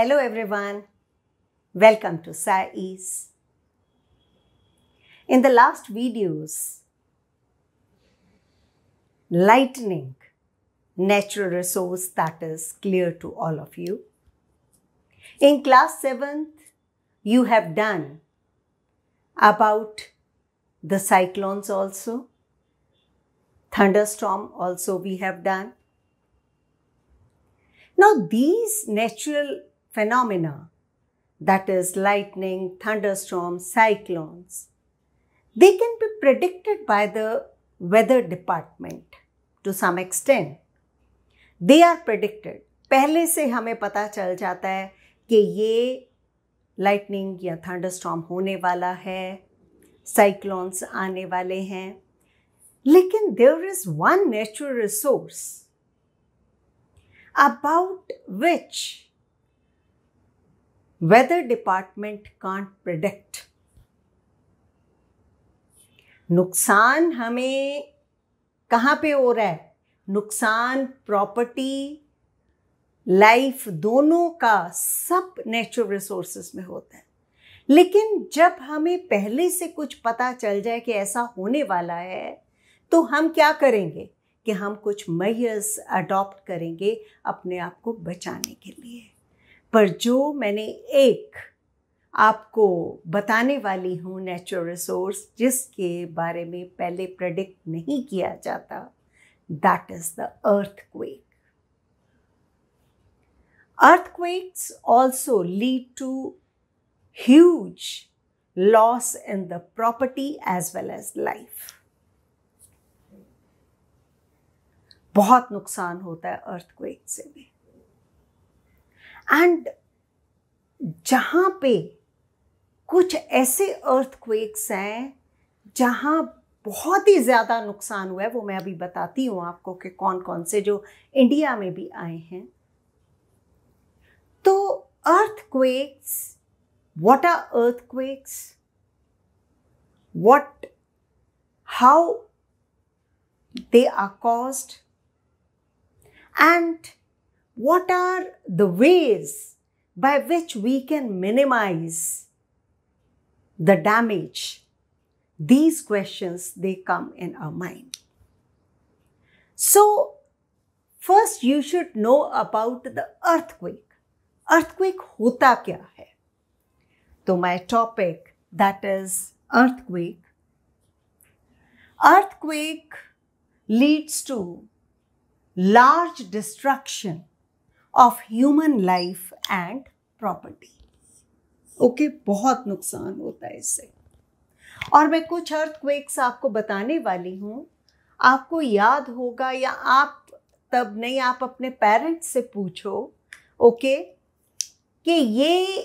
Hello everyone. Welcome to SAIS. In the last videos, lightning, natural resource that is clear to all of you. In class 7th, you have done about the cyclones also, thunderstorm also we have done. Now these natural phenomena, that is, lightning, thunderstorms, cyclones. They can be predicted by the weather department to some extent. They are predicted. पहले से हमें पता चल जाता है कि ये lightning या थंडरस्टॉर्म होने वाला है साइक्लोन्स आने वाले हैं लेकिन there is one natural resource about which weather department can't predict नुकसान हमें कहाँ पे हो रहा है नुकसान प्रॉपर्टी लाइफ दोनों का सब नेचुरल रिसोर्सेस में होता है लेकिन जब हमें पहले से कुछ पता चल जाए कि ऐसा होने वाला है तो हम क्या करेंगे कि हम कुछ मैयर्स अडॉप्ट करेंगे अपने आप को बचाने के लिए पर जो मैंने एक आपको बताने वाली हूँ नेचुरल रिसोर्स जिसके बारे में पहले प्रेडिक्ट नहीं किया जाता that is the earthquake quakes also lead to huge loss in the property as well as life बहुत नुकसान होता है अर्थक्वेक से भी एंड जहाँ पे कुछ ऐसे अर्थक्वेक्स हैं जहाँ बहुत ही ज़्यादा नुकसान हुआ है वो मैं अभी बताती हूँ आपको कि कौन कौन से जो इंडिया में भी आए हैं तो earthquakes what are earthquakes what how they are caused and what are the ways by which we can minimize the damage these questions they come in our mind so first you should know about the earthquake earthquake hota kya hai so my topic that is earthquake earthquake leads to large destruction of human life and property okay बहुत नुकसान होता है इससे और मैं कुछ अर्थ quakes आपको बताने वाली हूँ आपको याद होगा या आप तब नहीं आप अपने पेरेंट्स से पूछो ओके कि ये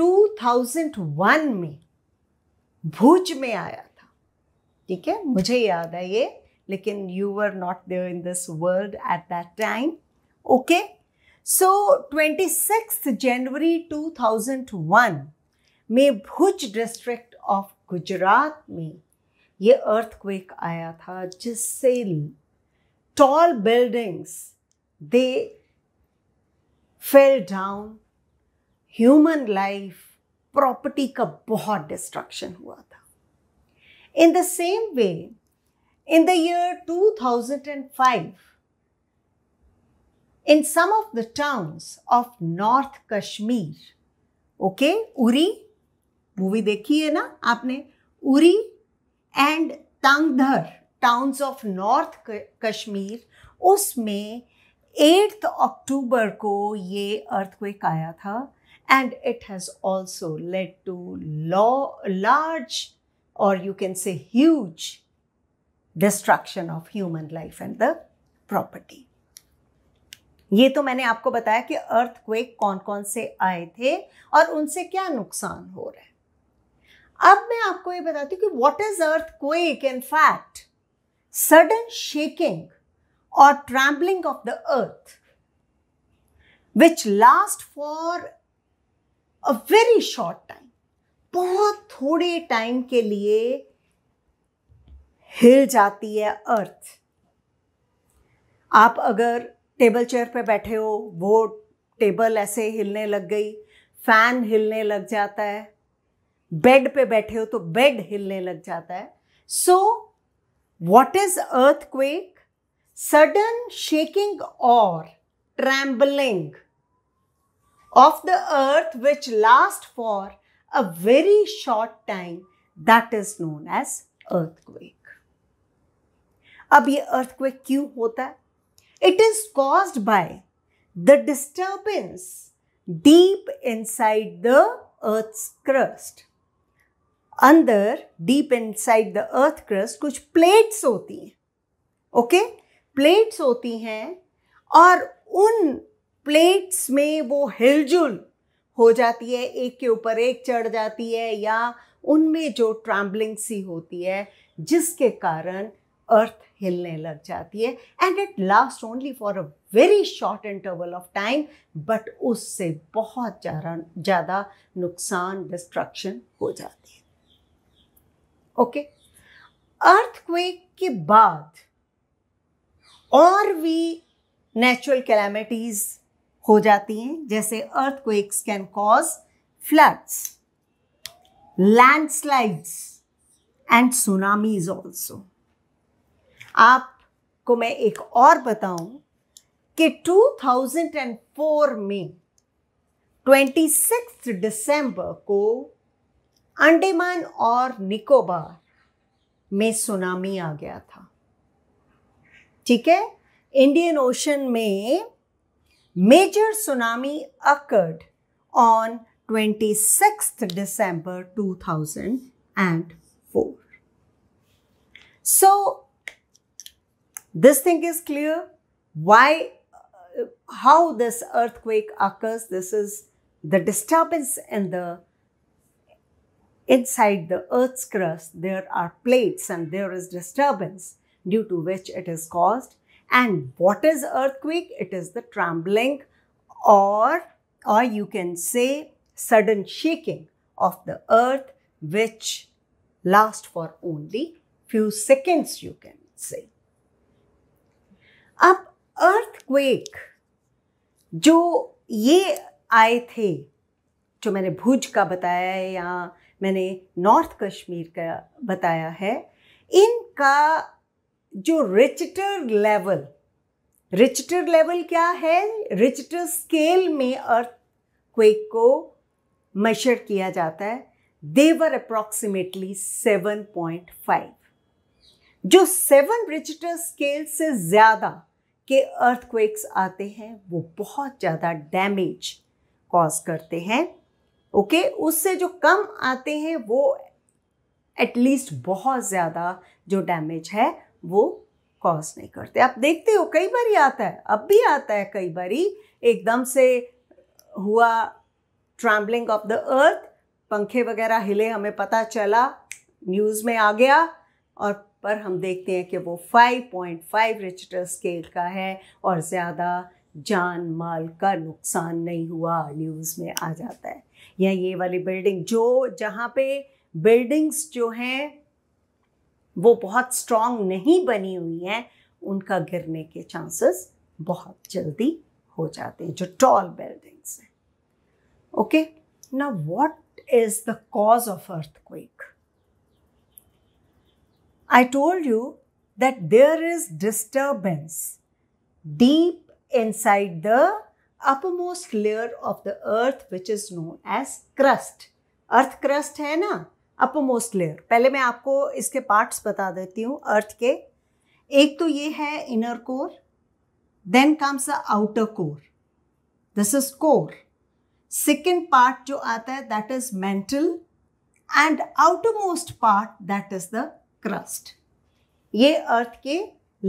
2001 में भुज में आया था ठीक है मुझे याद है ये लेकिन you were not there in this world at that time okay so twenty six January two thousand one में भुज डिस्ट्रिक्ट ऑफ गुजरात में ये अर्थक्वेक आया था जिससे tall buildings they fell down human life property का बहुत डिस्ट्रक्शन हुआ था in the same way in the year two thousand and five in some of the towns of North Kashmir. Okay, Uri, movie देखी है ना आपने Uri and Tangdhar towns of north Kashmir उसमें eighth अक्टूबर को ये अर्थक्वेक आया and it has also led to law, large or you can say huge destruction of human life and the property. ये तो मैंने आपको बताया कि अर्थक्वेक कौन कौन से आए थे और उनसे क्या नुकसान हो रहा है अब मैं आपको ये बताती हूँ कि what is earthquake in fact sudden shaking और travelling of the earth which last for a very short time बहुत थोड़े टाइम के लिए हिल जाती है अर्थ आप अगर टेबल चेयर पे बैठे हो वो टेबल ऐसे हिलने लग गई फैन हिलने लग जाता है बेड पे बैठे हो तो बेड हिलने लग जाता है so what is earthquake sudden shaking और trembling of the earth which last for very short time that is known as earthquake अब ये अर्थक्वेक क्यों होता है is cause by the disturbance deep inside the earth crust अंदर deep inside the earth crust कुछ plates होती हैं okay plates होती हैं और उन प्लेट्स में वो हिलजुल हो जाती है एक के ऊपर एक चढ़ जाती है या उनमें जो ट्रैम्बलिंग सी होती है जिसके कारण अर्थ हिलने लग जाती है and it last only for a very short interval of time but उससे बहुत ज़्यादा नुकसान डिस्ट्रक्शन हो जाती है ओके अर्थक्वेक के बाद और भी नेचुरल कैलामिटीज़ हो जाती हैं जैसे earthquakes can cause floods landslides and tsunamis also आपको मैं एक और बताऊं कि 2004 में 26 दिसंबर को अंडेमान और निकोबार में सुनामी आ गया था ठीक है इंडियन ओशन में major tsunami occurred on thousand and 2004. So This thing is clear. Why, how this earthquake occurs, this is the disturbance in the inside the earth's crust there are plates and there is disturbance due to which it is caused and what is earthquake it is the trembling or or you can say sudden shaking of the earth which lasts for only few seconds you can say अब earthquake जो ये आए थे जो मैंने भुज का बताया है या मैंने नॉर्थ कश्मीर का बताया है इनका जो रिचटर लेवल रिचटर लेवल क्या है रिचटर स्केल में अर्थ क्वेक को मशर किया जाता है देवर अप्रॉक्सीमेटली 7.5 जो सेवन रिचटर स्केल से ज़्यादा के अर्थक्वेक्स आते हैं वो बहुत ज़्यादा डैमेज कॉज करते हैं ओके okay? उससे जो कम आते हैं वो एटलीस्ट बहुत ज़्यादा जो डैमेज है वो कॉज नहीं करते आप देखते हो कई बार आता है अब भी आता है कई बार एकदम से हुआ ट्रैवलिंग ऑफ द अर्थ पंखे वगैरह हिले हमें पता चला न्यूज़ में आ गया और पर हम देखते हैं कि वो 5.5 रिचटर स्केल का है और ज़्यादा जान माल का नुकसान नहीं हुआ न्यूज़ में आ जाता है या ये वाली बिल्डिंग जो जहाँ पे बिल्डिंग्स जो हैं वो बहुत स्ट्रांग नहीं बनी हुई हैं उनका गिरने के चांसेस बहुत जल्दी हो जाते हैं जो टॉल बिल्डिंग्स हैं ओके ना what is the cause of earthquake I told you that there is disturbance deep inside the uppermost layer of the earth which is known as crust. Earth crust है ना upmost layer पहले मैं आपको इसके parts बता देती हूँ अर्थ के एक तो ये है inner core then comes the outer core this is core second part जो आता है that is mantle and outermost part that is the crust ये अर्थ के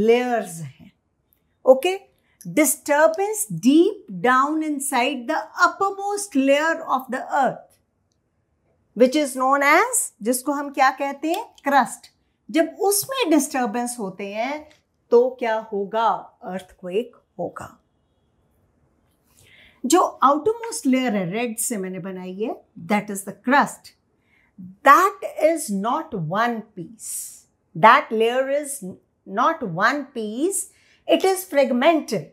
लेयर्स हैं okay disturbance deep down inside the uppermost layer of the earth which is known as जिसको हम क्या कहते हैं क्रस्ट जब उसमें डिस्टर्बेंस होते हैं तो क्या होगा अर्थ होगा जो आउटरमोस्ट लेयर है रेड से मैंने बनाई है that is the crust that is not one piece. That layer is not one piece, it is fragmented.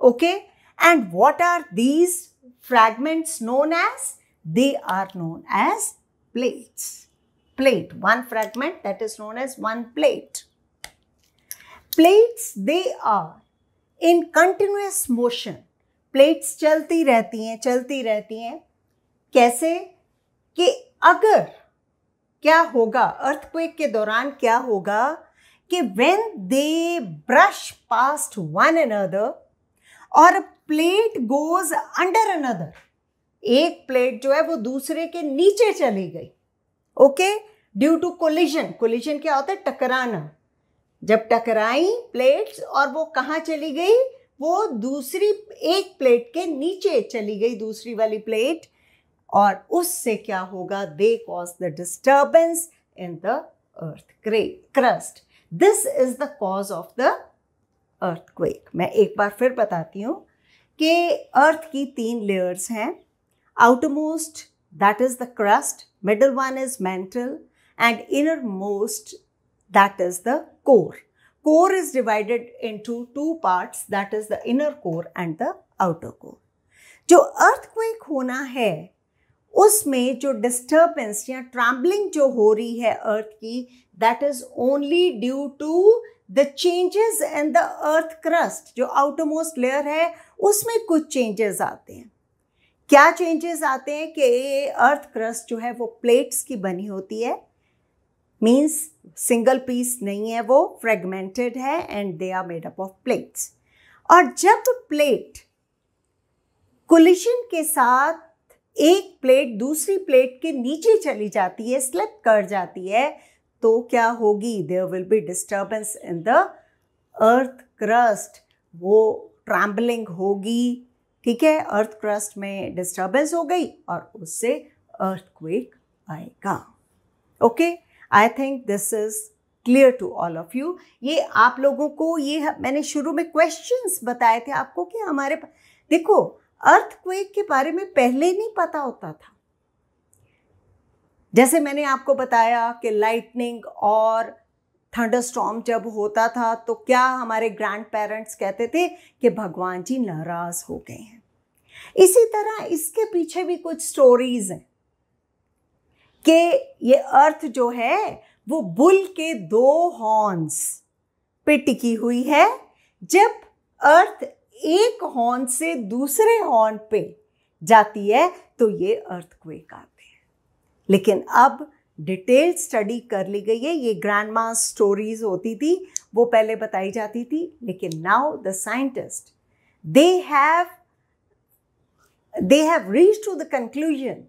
Okay? And what are these fragments known as? They are known as plates. Plate, one fragment that is known as one plate. Plates, they are in continuous motion. Plates chalti rehti hain, chalti rehti hain. Kaise? कि अगर क्या होगा earthquake के दौरान क्या होगा कि when they brush past one another और प्लेट गोज अंडर अनदर एक प्लेट जो है वो दूसरे के नीचे चली गई okay due to collision collision क्या होता है टकराना जब टकराई प्लेट्स और वो कहाँ चली गई वो दूसरी एक प्लेट के नीचे चली गई दूसरी वाली प्लेट और उससे क्या होगा they cause the disturbance in the earth crust this is the cause of the earthquake मैं एक बार फिर बताती हूँ कि अर्थ की तीन लेयर्स हैं outmost that is the crust middle one is mantle and innermost that is the core is divided into two parts that is the inner core and the outer core जो earthquake होना है उसमें जो disturbance या travelling जो हो रही है अर्थ की that is only due to the changes in the earth crust जो आउटरमोस्ट लेयर है उसमें कुछ चेंजेस आते हैं क्या चेंजेस आते हैं कि अर्थ क्रस्ट जो है वो प्लेट्स की बनी होती है मीन्स सिंगल पीस नहीं है वो फ्रेगमेंटेड है and they are made up of plates और जब प्लेट कोलिशन के साथ एक प्लेट दूसरी प्लेट के नीचे चली जाती है स्लिप कर जाती है तो क्या होगी there will be disturbance in the earth crust वो ट्रैम्बलिंग होगी ठीक है अर्थ क्रस्ट में डिस्टर्बेंस हो गई और उससे अर्थक्वेक आएगा okay I think this is clear to all of you ये आप लोगों को ये मैंने शुरू में क्वेश्चंस बताए थे आपको कि हमारे देखो अर्थक्वेक के बारे में पहले नहीं पता होता था जैसे मैंने आपको बताया कि लाइटनिंग और थंडरस्टॉर्म जब होता था तो क्या हमारे ग्रैंड पेरेंट्स कहते थे कि भगवान जी नाराज हो गए हैं इसी तरह इसके पीछे भी कुछ स्टोरीज हैं कि ये अर्थ जो है वो बुल के दो हॉर्न्स पे टिकी हुई है जब अर्थ एक हॉर्न से दूसरे हॉर्न पे जाती है तो ये अर्थक्वेक आते हैं लेकिन अब डिटेल स्टडी कर ली गई है ये ग्रैंड स्टोरीज होती थी वो पहले बताई जाती थी लेकिन now the scientist they have they have reach to the conclusion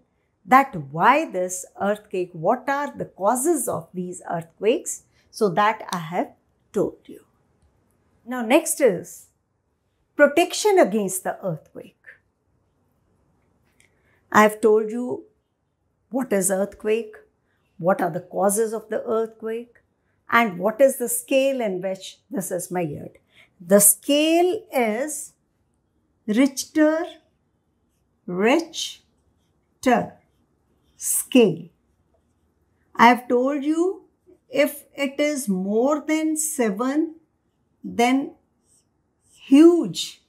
that why this earthquake what are the causes of these earthquakes so that I have told you now next is protection against the earthquake. I have told you what is earthquake, what are the causes of the earthquake, and what is the scale in which this is measured. The scale is Richter Richter scale. I have told you if it is more than 7, then huge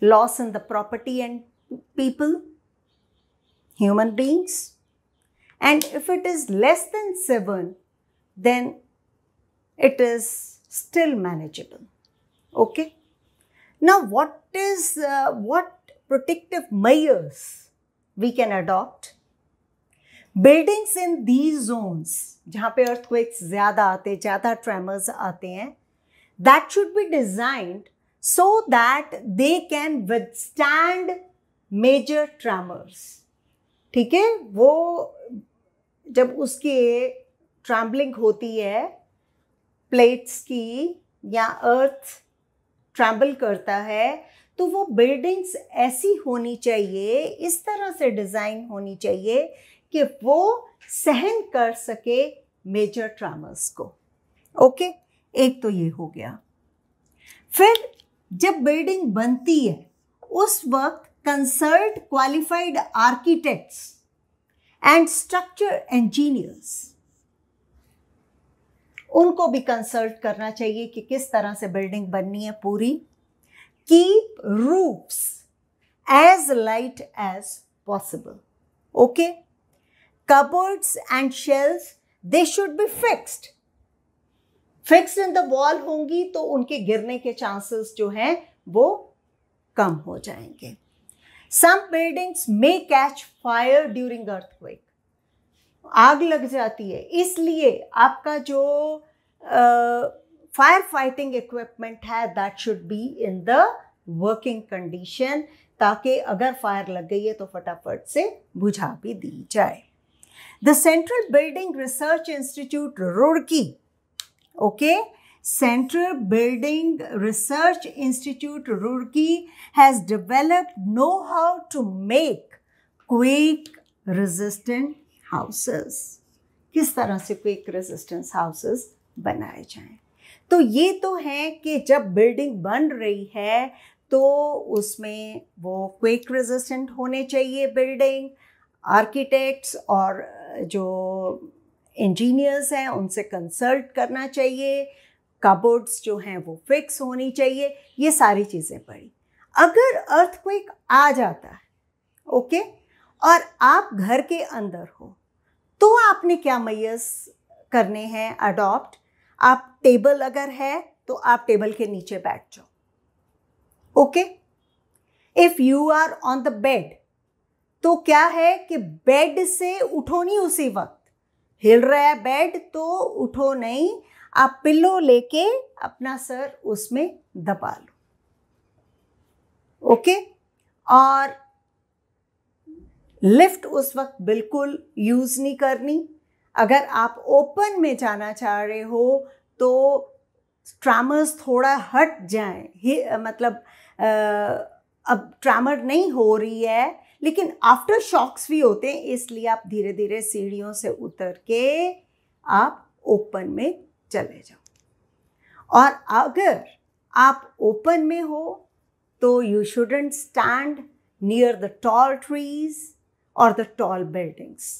loss in the property and people, human beings. And if it is less than 7, then it is still manageable. Okay. Now, what is uh, what protective measures we can adopt? Buildings in these zones, जहाँ पे earthquakes ज़्यादा आते ज़्यादा tremors आते हैं that should be designed so that they can withstand major tremors ठीक है वो जब उसके ट्रैम्बलिंग होती है प्लेट्स की या अर्थ ट्रैम्बल करता है तो वो बिल्डिंग्स ऐसी होनी चाहिए इस तरह से डिज़ाइन होनी चाहिए कि वो सहन कर सके मेजर ट्रामर्स को ओके okay? एक तो ये हो गया फिर जब बिल्डिंग बनती है उस वक्त concert qualified architects and structure engineers उनको भी कंसल्ट करना चाहिए कि किस तरह से बिल्डिंग बननी है पूरी keep roofs as light as possible okay cupboards and shelves they should be fixed fix in the wall होंगी तो उनके गिरने के चांसेस जो हैं वो कम हो जाएंगे some buildings may catch fire during earthquake आग लग जाती है इसलिए आपका जो फायर फाइटिंग इक्विपमेंट है that should be in the working condition ताकि अगर फायर लग गई है तो फटाफट से बुझा भी दी जाए the central building research institute Roorkee okay central building research institute Roorkee has developed know how to make quake resistant houses किस तरह से क्विक रेजिस्टेंस हाउसेस बनाए जाए तो ये तो है कि जब बिल्डिंग बन रही है तो उसमें वो क्विक रेजिस्टेंट होने चाहिए बिल्डिंग आर्किटेक्ट्स और जो इंजीनियर्स हैं उनसे कंसल्ट करना चाहिए कबोर्ड्स जो हैं वो फिक्स होनी चाहिए ये सारी चीज़ें पड़ी अगर अर्थक्वेक आ जाता है ओके और आप घर के अंदर हो तो आपने क्या मैस करने हैं अडॉप्ट आप टेबल अगर है तो आप टेबल के नीचे बैठ जाओ okay if you are on the bed तो क्या है कि बेड से उठो नहीं उसी वक्त हिल रहा है बेड तो उठो नहीं आप पिल्लो लेके अपना सर उसमें दबा लो ओके और लिफ्ट उस वक्त बिल्कुल यूज़ नहीं करनी अगर आप ओपन में जाना चाह रहे हो तो ट्रामर्स थोड़ा हट जाए मतलब आ, अब ट्रामर नहीं हो रही है लेकिन आफ्टर शॉक्स भी होते हैं इसलिए आप धीरे धीरे सीढ़ियों से उतर के आप ओपन में चले जाओ और अगर आप ओपन में हो तो you shouldn't stand near the tall trees और the tall buildings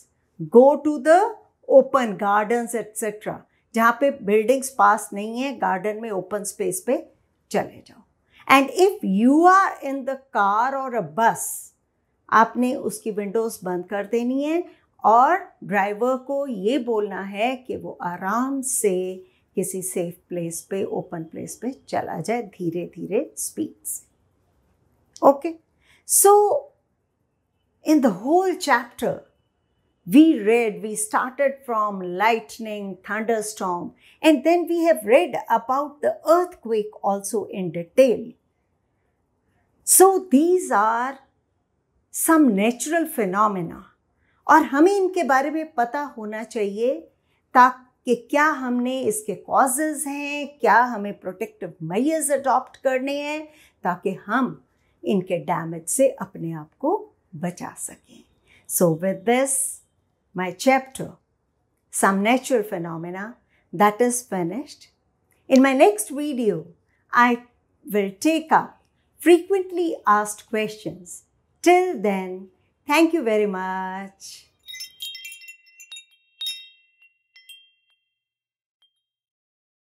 go to the open gardens etcetera जहाँ पे बिल्डिंग्स पास नहीं है गार्डन में ओपन स्पेस पे चले जाओ and if you are in the car और अ बस आपने उसकी विंडोज़ बंद कर देनी है और ड्राइवर को ये बोलना है कि वो आराम से किसी सेफ प्लेस पे ओपन प्लेस पे चला जाए धीरे धीरे स्पीड से okay so in the whole chapter we read we started from lightning thunderstorm and then we have read about the earthquake also in detail so these are some natural phenomena और हमें इनके बारे में पता होना चाहिए ताकि क्या हमने इसके कॉजेज हैं क्या हमें प्रोटेक्टिव मैयर्स अडॉप्ट करने हैं ताकि हम इनके डैमेज से अपने आप को बचा सकें so with this my chapter some natural phenomena that is finished in my next video I will take up frequently asked question Till then, thank you very much.